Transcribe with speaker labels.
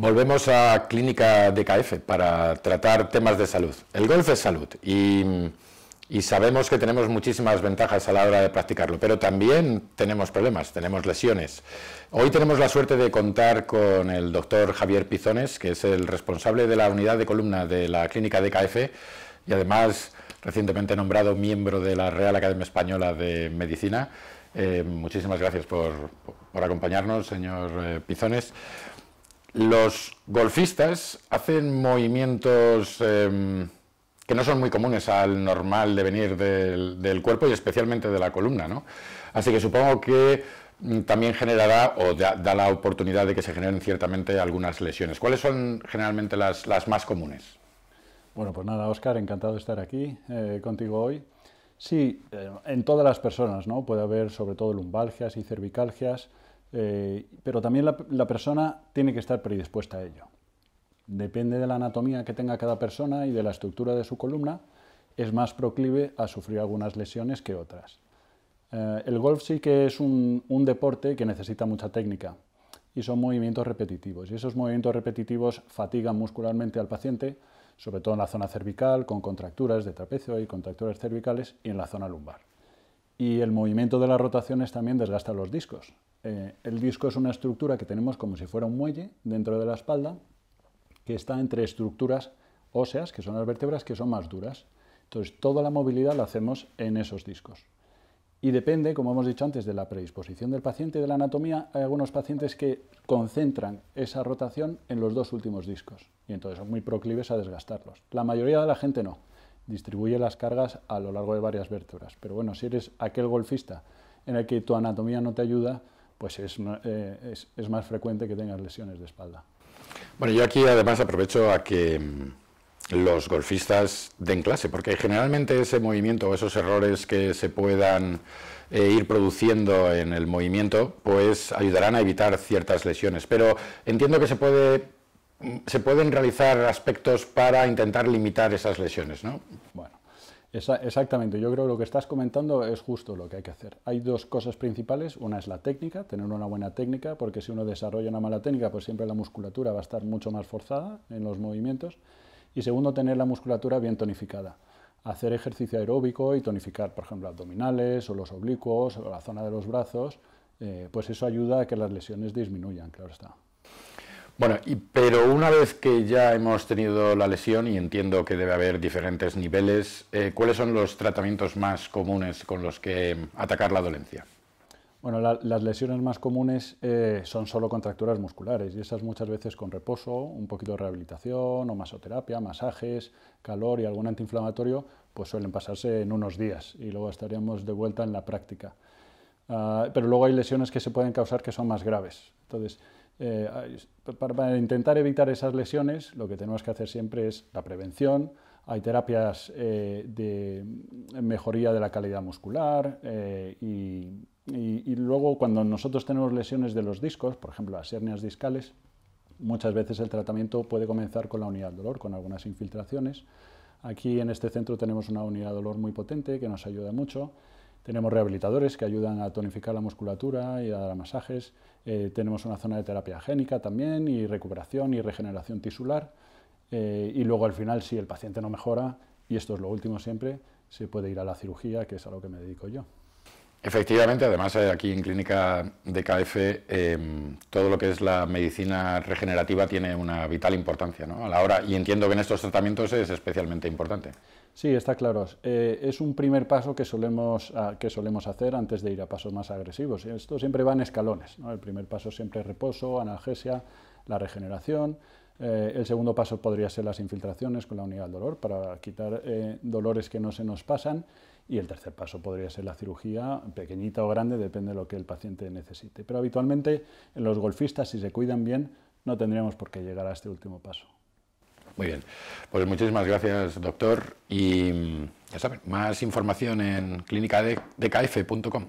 Speaker 1: Volvemos a Clínica DKF para tratar temas de salud. El golf es salud y, sabemos que tenemos muchísimas ventajas a la hora de practicarlo, pero también tenemos problemas, tenemos lesiones. Hoy tenemos la suerte de contar con el doctor Javier Pizones, que es el responsable de la unidad de columna de la Clínica DKF y además recientemente nombrado miembro de la Real Academia Española de Medicina. Eh, muchísimas gracias por, acompañarnos, señor eh, Pizones. Los golfistas hacen movimientos em, que no son muy comunes al normal de del, del cuerpo y especialmente de la columna. ¿no? Así que supongo que mm, también generará o da, la oportunidad de que se generen ciertamente algunas lesiones. ¿Cuáles son generalmente las, más comunes?
Speaker 2: Bueno, pues nada, Oscar, encantado de estar aquí eh, contigo hoy. Sí, eh, en todas las personas, ¿no? Puede haber sobre todo lumbalgias y cervicalgias. Eh, pero también la, persona tiene que estar predispuesta a ello. Depende de la anatomía que tenga cada persona y de la estructura de su columna, es más proclive a sufrir algunas lesiones que otras. Eh, el golf sí que es un, un, deporte que necesita mucha técnica y son movimientos repetitivos. Y esos movimientos repetitivos fatigan muscularmente al paciente, sobre todo en la zona cervical, con contracturas de trapecio y contracturas cervicales y en la zona lumbar. Y el movimiento de las rotaciones también desgasta los discos. Eh, el disco es una estructura que tenemos como si fuera un muelle dentro de la espalda, que está entre estructuras óseas, que son las vértebras, que son más duras. Entonces, toda la movilidad la hacemos en esos discos. Y depende, como hemos dicho antes, de la predisposición del paciente y de la anatomía. Hay algunos pacientes que concentran esa rotación en los dos últimos discos y entonces son muy proclives a desgastarlos. La mayoría de la gente no. Distribuye las cargas a lo largo de varias vértebras. Pero bueno, si eres aquel golfista en el que tu anatomía no te ayuda, pues eh, es, más frecuente que tengas lesiones de espalda.
Speaker 1: Bueno, yo aquí además aprovecho a que mm, los golfistas den clase, porque generalmente ese movimiento o esos errores que se puedan eh, ir produciendo en el movimiento, pues ayudarán a evitar ciertas lesiones. Pero entiendo que se puede mm, se pueden realizar aspectos para intentar limitar esas lesiones, ¿no? Bueno,
Speaker 2: exactamente, yo creo que lo que estás comentando es justo lo que hay que hacer. Hay dos cosas principales, una es la técnica, tener una buena técnica, porque si uno desarrolla una mala técnica, pues siempre la musculatura va a estar mucho más forzada en los movimientos. Y segundo, tener la musculatura bien tonificada. Hacer ejercicio aeróbico y tonificar, por ejemplo, abdominales o los oblicuos o la zona de los brazos, eh, pues eso ayuda a que las lesiones disminuyan, claro está.
Speaker 1: Bueno, pero una vez que ya hemos tenido la lesión, y entiendo que debe haber diferentes niveles, eh, ¿cuáles son los tratamientos más comunes con los que em, atacar la dolencia?
Speaker 2: Bueno, las lesiones más comunes eh, son solo contracturas musculares y esas muchas veces con reposo, un poquito de rehabilitación o masoterapia, masajes, calor y algún antiinflamatorio, pues suelen pasarse en unos días y luego estaríamos de vuelta en la práctica. Ah, pero luego hay lesiones que se pueden causar que son más graves. Entonces, eh, para, intentar evitar esas lesiones, lo que tenemos que hacer siempre es la prevención. Hay terapias eh, de mejoría de la calidad muscular eh, y, y, luego cuando nosotros tenemos lesiones de los discos, por ejemplo las hernias discales, muchas veces el tratamiento puede comenzar con la unidad de dolor, con algunas infiltraciones. Aquí en este centro tenemos una unidad de dolor muy potente que nos ayuda mucho. Tenemos rehabilitadores que ayudan a tonificar la musculatura y a dar masajes. Eh, tenemos una zona de terapia génica también y recuperación y regeneración tisular. Eh, y luego al final, si el paciente no mejora, y esto es lo último siempre, se puede ir a la cirugía, que es a lo que me dedico yo.
Speaker 1: Efectivamente, además eh, aquí en Clínica de eh, todo lo que es la medicina regenerativa tiene una vital importancia ¿no? a la hora, y entiendo que en estos tratamientos es especialmente importante.
Speaker 2: Sí, está claro. Eh, es un primer paso que solemos, ah, que solemos hacer antes de ir a pasos más agresivos. Esto siempre va en escalones. El primer paso siempre es reposo, analgesia, la regeneración, eh, el segundo paso podría ser las infiltraciones con la unidad del dolor para quitar eh, dolores que no se nos pasan. Y el tercer paso podría ser la cirugía, pequeñita o grande, depende de lo que el paciente necesite. Pero habitualmente en los golfistas, si se cuidan bien, no tendríamos por qué llegar a este último paso.
Speaker 1: Muy bien, pues muchísimas gracias, doctor. Y ya saben, más información en clínicadekf.com.